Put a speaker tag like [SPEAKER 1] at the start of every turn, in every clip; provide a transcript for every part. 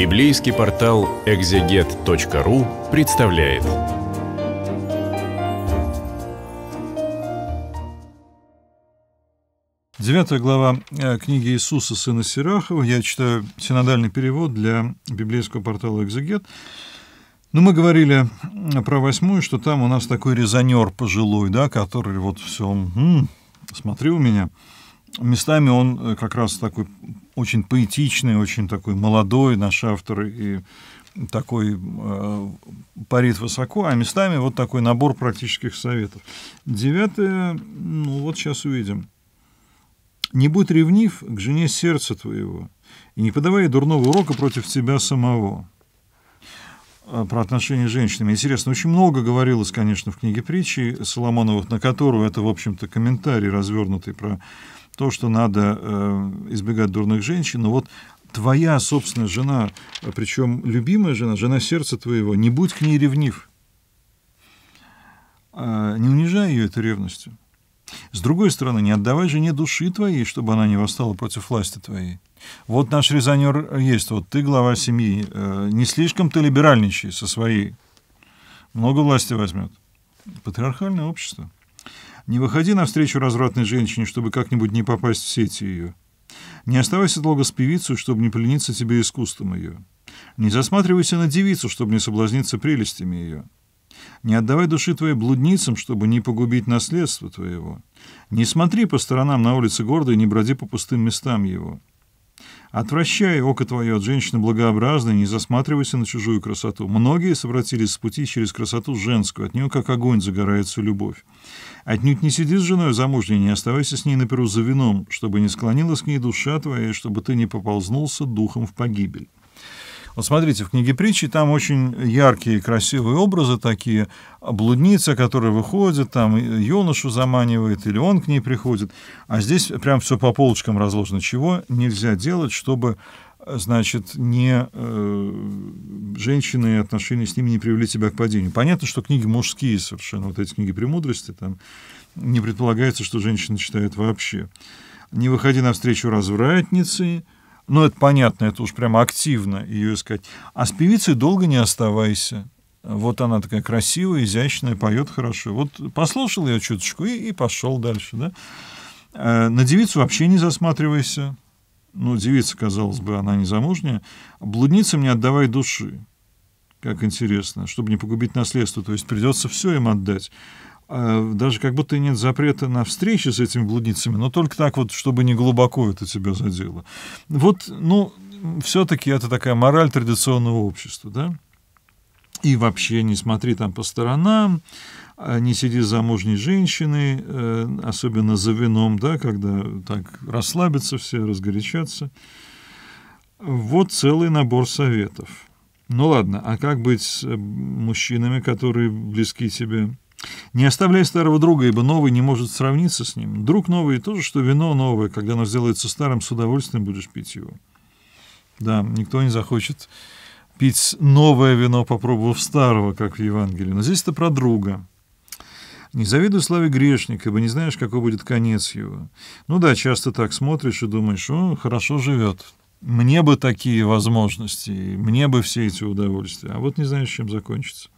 [SPEAKER 1] Библейский портал экзегет.ру представляет. Девятая глава э, книги Иисуса, сына Сирахова. Я читаю синодальный перевод для библейского портала «Экзегет». Но ну, мы говорили э, про восьмую, что там у нас такой резонер пожилой, да, который вот все, м-м, смотри у меня, местами он э, как раз такой очень поэтичный, очень такой молодой наш автор и такой э, парит высоко, а местами вот такой набор практических советов. Девятое, ну вот сейчас увидим. «Не будь ревнив к жене сердца твоего, и не подавай дурного урока против тебя самого» э, про отношения с женщинами. Интересно, очень много говорилось, конечно, в книге притчи Соломоновых, на которую это, в общем-то, комментарий развернутый про то, что надо э, избегать дурных женщин, но вот твоя собственная жена, причем любимая жена, жена сердца твоего, не будь к ней ревнив. А не унижай ее этой ревностью. С другой стороны, не отдавай жене души твоей, чтобы она не восстала против власти твоей. Вот наш резонер есть, вот ты глава семьи, э, не слишком ты либеральничай со своей, много власти возьмет. Патриархальное общество – не выходи навстречу развратной женщине, чтобы как-нибудь не попасть в сети ее. Не оставайся долго с певицей, чтобы не плениться тебе искусством ее. Не засматривайся на девицу, чтобы не соблазниться прелестями ее. Не отдавай души твоей блудницам, чтобы не погубить наследство твоего. Не смотри по сторонам на улице города и не броди по пустым местам его. Отвращай око твое от женщины благообразной, не засматривайся на чужую красоту. Многие совратились с пути через красоту женскую, от нее как огонь загорается любовь. Отнюдь не сиди с женой замужней, не оставайся с ней на перу за вином, чтобы не склонилась к ней душа твоя, и чтобы ты не поползнулся духом в погибель. Вот смотрите, в книге притчи там очень яркие, красивые образы такие. Блудница, которая выходит, там юношу заманивает, или он к ней приходит. А здесь прям все по полочкам разложено. Чего нельзя делать, чтобы значит, не, э, женщины и отношения с ними не привели тебя к падению. Понятно, что книги мужские совершенно, вот эти книги премудрости, там не предполагается, что женщины читают вообще. «Не выходи навстречу развратницы», ну, это понятно, это уж прямо активно ее искать. А с певицей долго не оставайся. Вот она такая красивая, изящная, поет хорошо. Вот послушал ее чуточку и, и пошел дальше, да. Э, на девицу вообще не засматривайся. Ну, девица, казалось бы, она не замужняя. Блудницам мне отдавай души. Как интересно, чтобы не погубить наследство. То есть придется все им отдать. Э, даже как будто нет запрета на встречи с этими блудницами, но только так вот, чтобы не глубоко это тебя задело. Вот, ну, все-таки это такая мораль традиционного общества, да? И вообще не смотри там по сторонам, э, не сиди с замужней женщиной, э, особенно за вином, да, когда так расслабятся все, разгорячатся. Вот целый набор советов. Ну ладно, а как быть с мужчинами, которые близки тебе? Не оставляй старого друга, ибо новый не может сравниться с ним. Друг новый — то же, что вино новое. Когда оно сделается старым, с удовольствием будешь пить его. Да, никто не захочет пить новое вино, попробовав старого, как в Евангелии. Но здесь это про друга. Не завидуй славе грешника, ибо не знаешь, какой будет конец его. Ну да, часто так смотришь и думаешь, он хорошо живет. Мне бы такие возможности, мне бы все эти удовольствия. А вот не знаешь, чем закончится.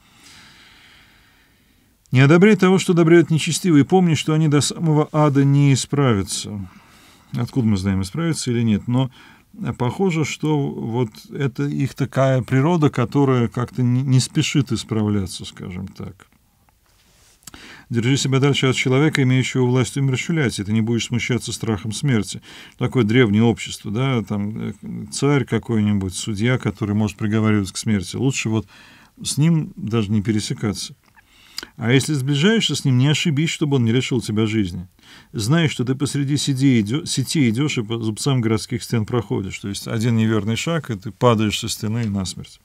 [SPEAKER 1] Не одобряй того, что одобряют нечестивые, помни, что они до самого ада не исправятся. Откуда мы знаем, исправятся или нет, но э, похоже, что вот это их такая природа, которая как-то не спешит исправляться, скажем так. Держи себя дальше от человека, имеющего власть умерщвлять, и ты не будешь смущаться страхом смерти. Такое древнее общество, да, там э, царь какой-нибудь, судья, который может приговаривать к смерти. Лучше вот с ним даже не пересекаться. А если сближаешься с ним, не ошибись, чтобы он не решил тебя жизни. Знаешь, что ты посреди сети, идешь и по зубцам городских стен проходишь. То есть один неверный шаг, и ты падаешь со стены насмерть.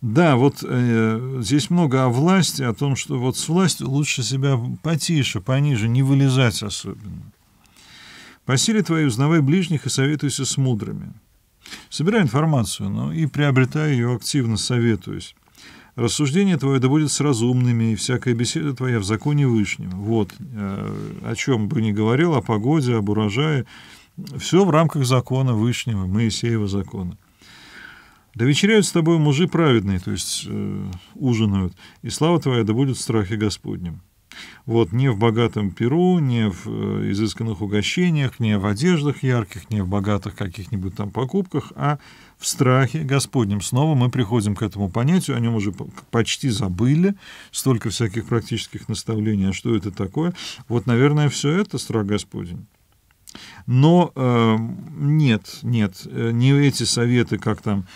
[SPEAKER 1] Да, вот э, здесь много о власти, о том, что вот с властью лучше себя потише, пониже, не вылезать особенно. По силе твоей узнавай ближних и советуйся с мудрыми. Собирай информацию, но и приобретая ее активно, советуюсь. Рассуждение твое да будет с разумными, и всякая беседа твоя в законе вышнем. Вот, э, о чем бы ни говорил, о погоде, об урожае, все в рамках закона вышнего, Моисеева закона. Да вечеряют с тобой мужи праведные, то есть э, ужинают, и слава твоя да будет в страхе Господнем. Вот, не в богатом перу, не в э, изысканных угощениях, не в одеждах ярких, не в богатых каких-нибудь там покупках, а в страхе Господнем. Снова мы приходим к этому понятию, о нем уже почти забыли, столько всяких практических наставлений, а что это такое. Вот, наверное, все это страх Господень. Но э, нет, нет, э, не эти советы, как там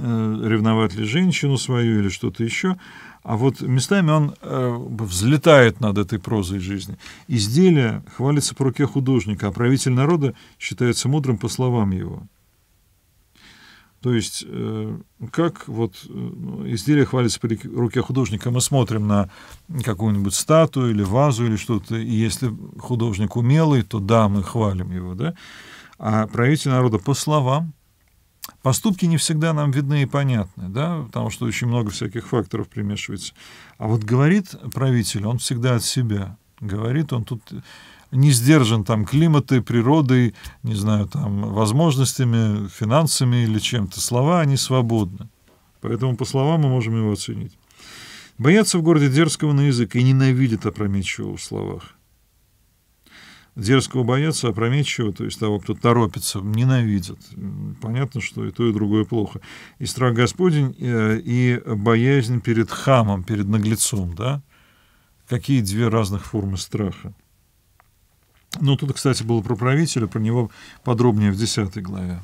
[SPEAKER 1] Э, ревновать ли женщину свою или что-то еще. А вот местами он э, взлетает над этой прозой жизни. Изделие хвалится по руке художника, а правитель народа считается мудрым по словам его. То есть, э, как вот э, изделие хвалится по руке художника, мы смотрим на какую-нибудь статую или вазу или что-то, и если художник умелый, то да, мы хвалим его, да? А правитель народа по словам Поступки не всегда нам видны и понятны, да, потому что очень много всяких факторов примешивается. А вот говорит правитель, он всегда от себя. Говорит, он тут не сдержан там климатой, природой, не знаю, там, возможностями, финансами или чем-то. Слова, они свободны. Поэтому по словам мы можем его оценить. Боятся в городе дерзкого на язык и ненавидят опрометчивого в словах дерзкого боятся, опрометчивого, то есть того, кто торопится, ненавидят. Понятно, что и то, и другое плохо. И страх Господень, э, и боязнь перед хамом, перед наглецом, да? Какие две разных формы страха. Ну, тут, кстати, было про правителя, про него подробнее в 10 главе.